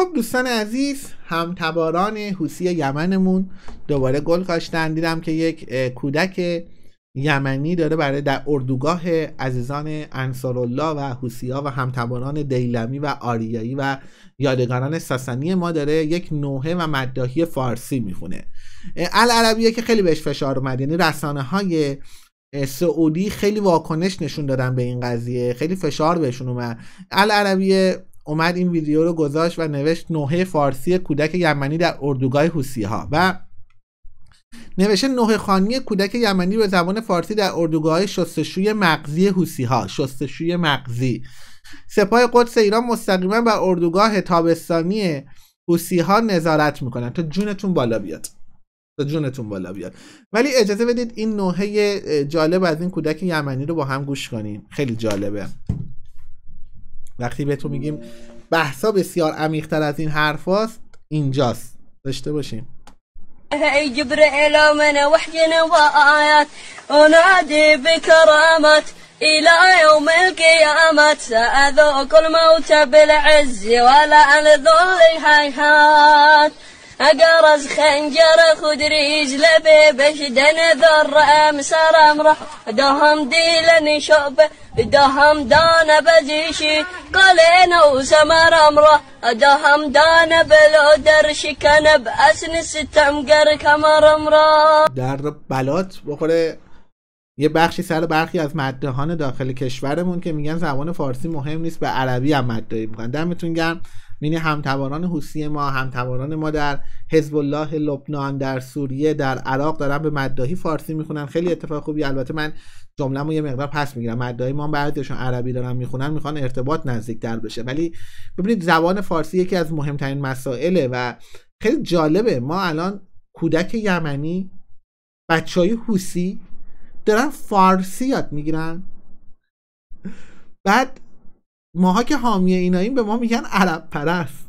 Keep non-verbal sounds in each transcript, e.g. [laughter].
خب دوستان عزیز هم تباران حوسی یمنمون دوباره گل کاشتن دیدم که یک کودک یمنی داره برای در اردوگاه عزیزان الله و ها و همتباران دیلمی و آریایی و یادگاران ساسانی ما داره یک نوحه و مداحی فارسی میخونه العربیه که خیلی بهش فشار اومد یعنی رسانه های سعودی خیلی واکنش نشون دادن به این قضیه خیلی فشار بهشون اومد العربیه اومد این ویدیو رو گذاشت و نوشت نوحه فارسی کودک یمنی در اردوگاه حوسی ها و نوشته نوه خانی کودک یمنی به زبان فارسی در اردوگاه شستشوی مغزی حوسی ها شستشوی مغزی سپاه قدس ایران مستقیما بر اردوگاه تابستانی حوسی ها نظارت میکنن تا جونتون بالا بیاد تا جونتون بالا بیاد ولی اجازه بدید این نوحه جالب از این کودک یمنی رو با هم گوش کنیم خیلی جالبه وقتی تو میگیم بحثا بسیار عمیقتر از این هاست اینجاست داشته باشیم هي جبرائيل من و آیات أنادي بکرامت الى يوم القيامة ساذوق الموت بالعز ولا أنذو هيهات اگر از خنجر خد رجل بش دنا ذر امسر امرح دهم دیل نشوب دهم دانه بزيشي قلينا وسمر امره دهم دان بلو شکن کنب اسن ستم گر کمر را در بلات بخوره یه بخشی سر برخی از مدهان داخل کشورمون که میگن زبان فارسی مهم نیست به عربی هم مدهی میکنن دمتون گرم یعنی همتواران حوسی ما همتواران ما در حزب الله لبنان در سوریه در عراق دارن به مداهی فارسی میخونن خیلی اتفاق خوبی البته من جمله یه مقدار پس میگیرم مدعی ما بعضیشون عربی دارن میخونن میخوان ارتباط نزدیک در بشه ولی ببینید زبان فارسی یکی از مهمترین مسائله و خیلی جالبه ما الان کودک یمنی بچه حوسی دارن فارسی یاد میگیرن بعد ماها که حامی ایناییم به ما میگن عرب پرست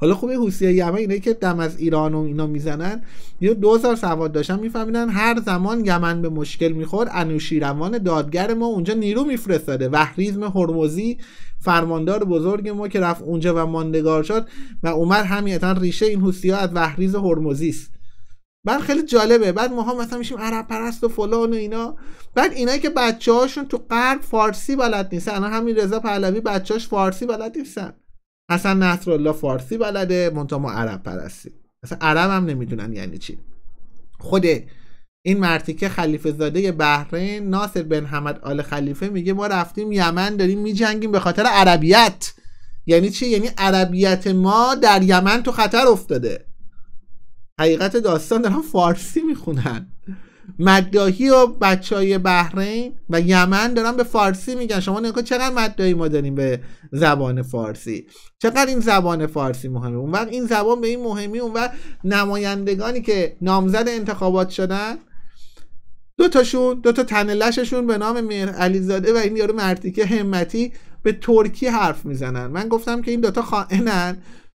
حالا خوبه حوسیه یمن اینایی که دم از ایران و اینا میزنن یه دوزار سواد داشتن میفهمیدن هر زمان یمن به مشکل میخورد انوشیروان دادگر ما اونجا نیرو میفرستاده وحریزم هرموزی فرماندار بزرگ ما که رفت اونجا و ماندگار شد و عمر همیتا ریشه این حوسیه از وحریز هرموزی است بعد خیلی جالبه بعد ماها مثلا میشیم عرب پرست و فلان و اینا بعد اینایی که بچه هاشون تو غرب فارسی بلد نیستن الان همین رضا پهلوی بچه‌هاش فارسی بلد نیستن حسن نصرالله فارسی بلده منتها ما عرب پرستی مثلا عرب هم نمیدونن یعنی چی خود این مرتیکه خلیفه زاده بحرین ناصر بن حمد آل خلیفه میگه ما رفتیم یمن داریم میجنگیم به خاطر عربیت یعنی چی یعنی عربیت ما در یمن تو خطر افتاده حقیقت داستان دارن فارسی میخونن مداهی و بچه های بحرین و یمن دارن به فارسی میگن شما نگاه چقدر مداهی ما داریم به زبان فارسی چقدر این زبان فارسی مهمه اون وقت این زبان به این مهمی اون وقت نمایندگانی که نامزد انتخابات شدن دو تاشون دو تا تنلششون به نام میر علیزاده و این یارو مرتیکه همتی به ترکی حرف میزنن من گفتم که این دوتا خائنن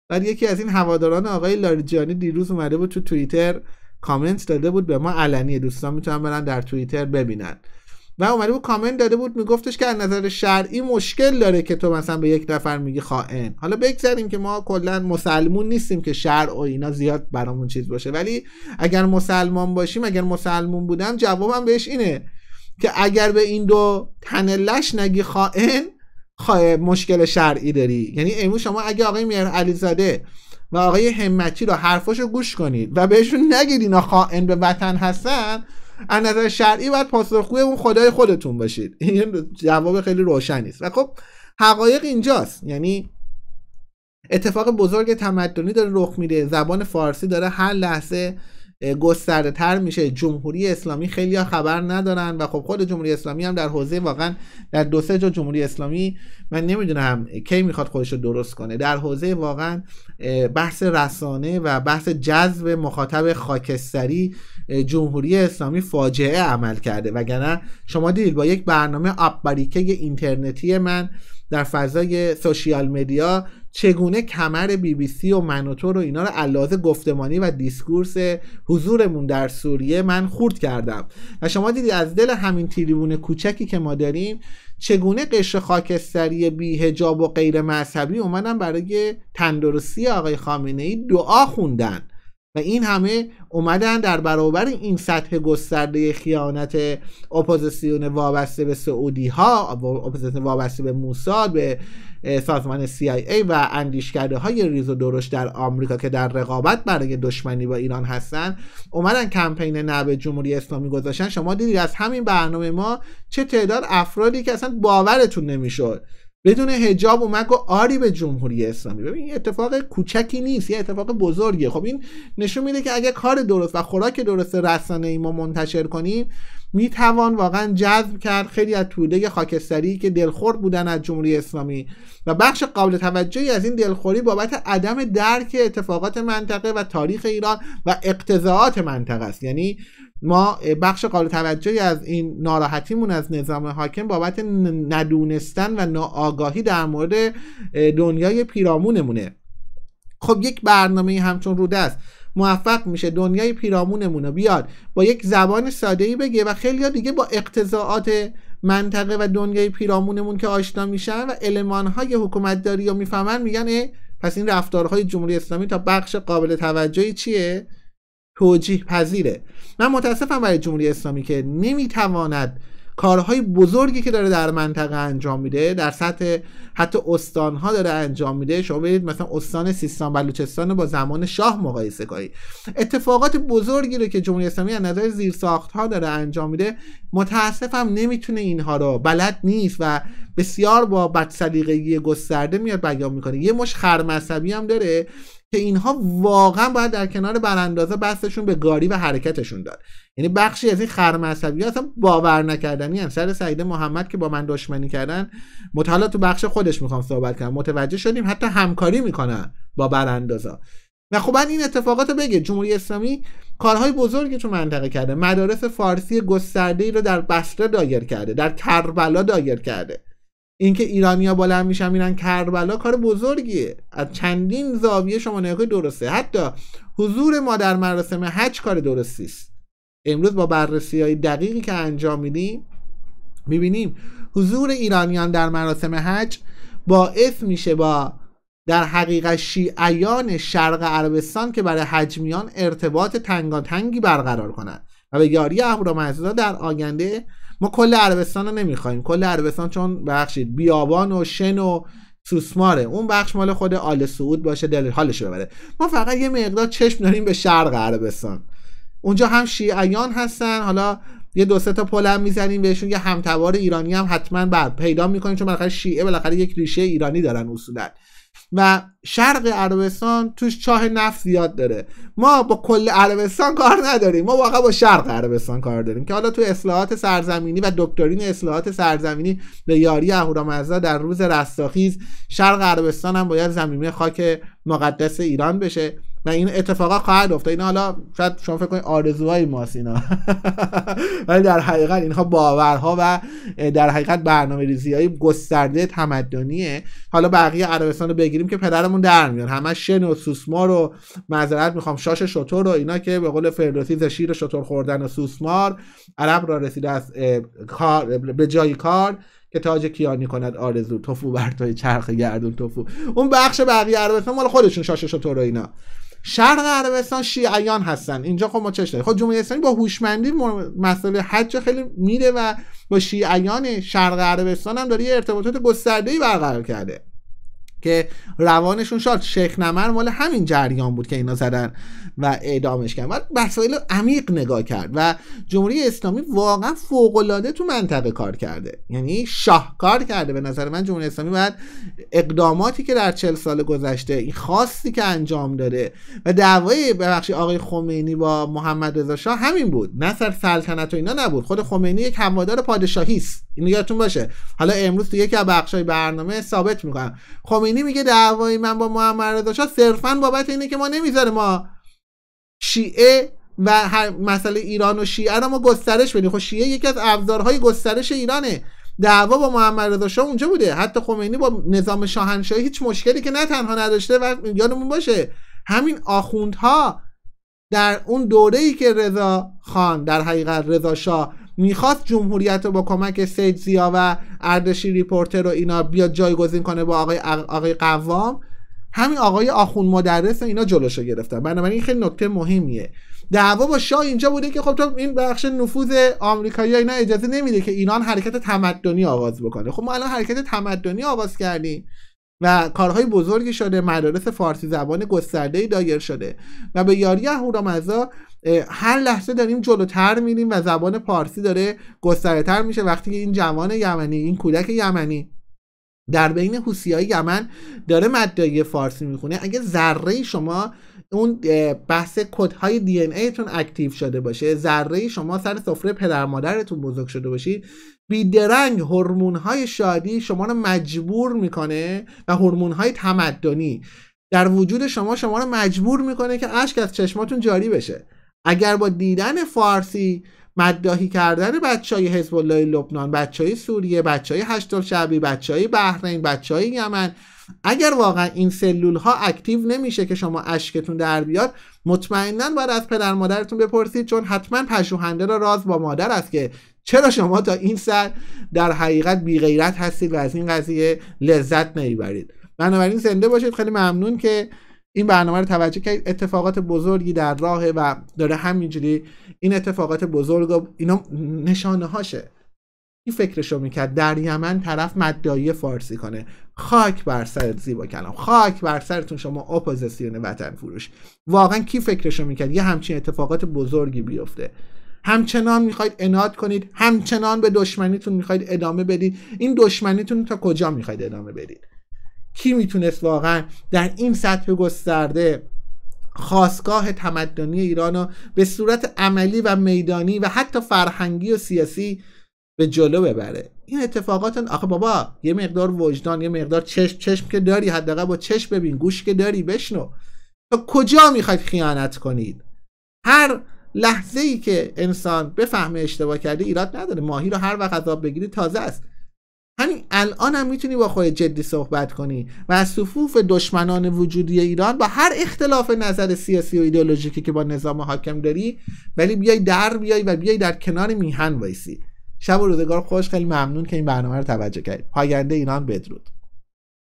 بعد یکی از این هواداران آقای لاریجانی دیروز اومده بود تو توییتر کامنت داده بود به ما علنی دوستان میتونن برن در توییتر ببینن و اومده بود کامنت داده بود میگفتش که از نظر شرعی مشکل داره که تو مثلا به یک نفر میگی خائن حالا بگذاریم که ما کلا مسلمون نیستیم که شرع و اینا زیاد برامون چیز باشه ولی اگر مسلمان باشیم اگر مسلمون بودم جوابم بهش اینه که اگر به این دو تن لش نگی خائن خواه خب، مشکل شرعی داری یعنی امروز شما اگه آقای میر علیزاده و آقای همتی رو حرفاشو گوش کنید و بهشون نگید اینا خائن به وطن هستن از نظر شرعی باید پاسخگوی اون خدای خودتون باشید [laughs] این جواب خیلی روشنی است و خب حقایق اینجاست یعنی اتفاق بزرگ تمدنی داره رخ میده زبان فارسی داره هر لحظه گسترده تر میشه جمهوری اسلامی خیلی ها خبر ندارن و خب خود جمهوری اسلامی هم در حوزه واقعا در دو سه جا جمهوری اسلامی من نمیدونم کی میخواد خودش رو درست کنه در حوزه واقعا بحث رسانه و بحث جذب مخاطب خاکستری جمهوری اسلامی فاجعه عمل کرده وگرنه شما دیدید با یک برنامه آپبریکه اینترنتی من در فضای سوشیال مدیا چگونه کمر بی بی سی و من و رو اینا رو علاوه گفتمانی و دیسکورس حضورمون در سوریه من خورد کردم و شما دیدی از دل همین تیریبون کوچکی که ما داریم چگونه قشر خاکستری هجاب و غیر مذهبی اومدن برای تندرستی آقای خامنه ای دعا خوندن و این همه اومدن در برابر این سطح گسترده خیانت اپوزیسیون وابسته به سعودی ها اپوزیسیون وابسته به موساد به سازمان CIA و کرده های ریز و درشت در آمریکا که در رقابت برای دشمنی با ایران هستن اومدن کمپین نه جمهوری اسلامی گذاشتن شما دیدید از همین برنامه ما چه تعداد افرادی که اصلا باورتون نمیشد بدون هجاب اومد و آری به جمهوری اسلامی ببین این اتفاق کوچکی نیست یه اتفاق بزرگیه خب این نشون میده که اگه کار درست و خوراک درست رسانه ای ما منتشر کنیم میتوان واقعا جذب کرد خیلی از توده خاکستری که دلخور بودن از جمهوری اسلامی و بخش قابل توجهی از این دلخوری بابت عدم درک اتفاقات منطقه و تاریخ ایران و اقتضاعات منطقه است یعنی ما بخش قابل توجهی از این ناراحتیمون از نظام حاکم بابت ندونستن و ناآگاهی در مورد دنیای پیرامونمونه خب یک برنامه همچون روده است موفق میشه دنیای پیرامونمون رو بیاد با یک زبان ساده ای بگه و خیلی دیگه با اقتضاعات منطقه و دنیای پیرامونمون که آشنا میشن و المانهای حکومتداری و میفهمن میگن پس این رفتارهای جمهوری اسلامی تا بخش قابل توجهی چیه توجیه پذیره من متاسفم برای جمهوری اسلامی که نمیتواند کارهای بزرگی که داره در منطقه انجام میده در سطح حتی استانها داره انجام میده شما ببینید مثلا استان سیستان بلوچستان با زمان شاه مقایسه کنید اتفاقات بزرگی رو که جمهوری اسلامی از نظر ساخت ها داره انجام میده متاسفم نمیتونه اینها رو بلد نیست و بسیار با بدسلیقگی گسترده میاد بیان میکنه یه مش خرمذهبی هم داره اینها واقعا باید در کنار براندازه بستشون به گاری و حرکتشون داد یعنی بخشی از این خرمعصبی اصلا باور نکردنی هم سر سعید محمد که با من دشمنی کردن متحالا تو بخش خودش میخوام صحبت کنم متوجه شدیم حتی همکاری میکنن با براندازا و خب این اتفاقات رو بگه جمهوری اسلامی کارهای بزرگی تو منطقه کرده مدارس فارسی گسترده ای رو در بسره دایر کرده در کربلا دایر کرده اینکه ایرانیا بلند میشن میرن کربلا کار بزرگیه از چندین زاویه شما نگاه درسته حتی حضور ما در مراسم حج کار درستی است امروز با بررسی های دقیقی که انجام میدیم میبینیم حضور ایرانیان در مراسم حج باعث میشه با در حقیقت شیعیان شرق عربستان که برای حجمیان ارتباط تنگاتنگی برقرار کنند و به یاری اهورامزدا در آینده ما کل عربستان رو نمیخوایم کل عربستان چون بخشید بیابان و شن و سوسماره اون بخش مال خود آل سعود باشه دل حالش ببره ما فقط یه مقدار چشم داریم به شرق عربستان اونجا هم شیعیان هستن حالا یه دو سه تا پل میزنیم بهشون یه همتوار ایرانی هم حتما بر پیدا میکنیم چون بالاخره شیعه بالاخره یک ریشه ایرانی دارن اصولا و شرق عربستان توش چاه نفت زیاد داره ما با کل عربستان کار نداریم ما واقعا با شرق عربستان کار داریم که حالا تو اصلاحات سرزمینی و دکترین اصلاحات سرزمینی به یاری اهورامزدا در روز رستاخیز شرق عربستان هم باید زمینه خاک مقدس ایران بشه این اتفاقا خواهد افتاد این حالا شاید شما فکر کنید آرزوهای ماست اینا [laughs] ولی در حقیقت اینها باورها و در حقیقت برنامه ریزی گسترده تمدنیه حالا بقیه عربستان رو بگیریم که پدرمون در میان همه شن و سوسمار و معذرت میخوام شاش شطور و اینا که به قول فردوسی شیر شطور خوردن و سوسمار عرب را رسیده از کار به جای کار که تاج کیانی کند آرزو توفو بر توی چرخ گردون توفو اون بخش بقیه عربستان مال خودشون شاشش و اینا شرق عربستان شیعیان هستن اینجا خب ما چش داریم خب جمهوری اسلامی با هوشمندی مسئله حج خیلی میره و با شیعیان شرق عربستان هم داره یه ارتباطات گسترده‌ای برقرار کرده که روانشون شاد شیخ نمر مال همین جریان بود که اینا زدن و اعدامش کردن و مسائل عمیق نگاه کرد و جمهوری اسلامی واقعا فوقالعاده تو منطقه کار کرده یعنی شاه کار کرده به نظر من جمهوری اسلامی باید اقداماتی که در چل سال گذشته این خاصی که انجام داده و دعوای ببخشید آقای خمینی با محمد رضا شاه همین بود نه سر سلطنت و اینا نبود خود خمینی یک هوادار پادشاهی است این یادتون باشه حالا امروز تو یکی از بخشای برنامه ثابت میکنم خمینی میگه دعوای من با محمد رضا شاه صرفا بابت اینه که ما نمیذاره ما شیعه و هر مسئله ایران و شیعه رو ما گسترش بدیم خب شیعه یکی از ابزارهای گسترش ایرانه دعوا با محمد رضا شاه اونجا بوده حتی خمینی با نظام شاهنشاهی هیچ مشکلی که نه تنها نداشته و یادمون باشه همین آخوندها در اون دوره ای که رضا خان در حقیقت رضا شاه میخواست جمهوریت رو با کمک سید زیا و اردشی ریپورتر رو اینا بیاد جایگزین کنه با آقای, آقای قوام همین آقای آخون مدرس اینا جلوشو گرفتن بنابراین خیلی نکته مهمیه دعوا با شاه اینجا بوده که خب تو این بخش نفوذ آمریکایی اینا اجازه نمیده که ایران حرکت تمدنی آغاز بکنه خب ما الان حرکت تمدنی آغاز کردیم و کارهای بزرگی شده مدارس فارسی زبان گسترده دایر شده و به یاری هورامزا هر لحظه داریم جلوتر میریم و زبان پارسی داره تر میشه وقتی که این جوان یمنی این کودک یمنی در بین های یمن داره مدعی فارسی میخونه اگه ذره شما اون بحث های دی ان ایتون اکتیو شده باشه ذره شما سر سفره پدر مادرتون بزرگ شده باشید بیدرنگ هورمون های شادی شما رو مجبور میکنه و هورمون های تمدنی در وجود شما شما رو مجبور میکنه که اشک از چشماتون جاری بشه اگر با دیدن فارسی مدداهی کردن بچه های حزب الله لبنان بچه های سوریه بچه های هشت شعبی بچه های بحرین بچه های یمن اگر واقعا این سلول ها اکتیو نمیشه که شما اشکتون در بیاد مطمئنا باید از پدر مادرتون بپرسید چون حتما پشوهنده را راز با مادر است که چرا شما تا این سر در حقیقت بیغیرت هستید و از این قضیه لذت نمیبرید بنابراین زنده باشید خیلی ممنون که این برنامه رو توجه کنید اتفاقات بزرگی در راهه و داره همینجوری این اتفاقات بزرگ و اینا نشانه هاشه این فکرشو میکرد در یمن طرف مدعی فارسی کنه خاک بر سر زیبا کلام خاک بر سرتون شما اپوزیسیون وطن فروش واقعا کی فکرشو میکرد یه همچین اتفاقات بزرگی بیفته همچنان میخواید اناد کنید همچنان به دشمنیتون میخواید ادامه بدید این دشمنیتون تا کجا میخواید ادامه بدید کی میتونست واقعا در این سطح گسترده خواستگاه تمدنی ایران رو به صورت عملی و میدانی و حتی فرهنگی و سیاسی به جلو ببره این اتفاقات آخه بابا یه مقدار وجدان یه مقدار چشم چشم که داری حداقل با چشم ببین گوش که داری بشنو تا کجا میخواید خیانت کنید هر لحظه ای که انسان بفهمه اشتباه کرده ایراد نداره ماهی رو هر وقت عذاب بگیری تازه است الان هم میتونی با خود جدی صحبت کنی و از صفوف دشمنان وجودی ایران با هر اختلاف نظر سیاسی و ایدئولوژیکی که با نظام حاکم داری ولی بیای در بیای و بیای در کنار میهن وایسی شب و روزگار خوش خیلی ممنون که این برنامه رو توجه کردید پاینده ایران بدرود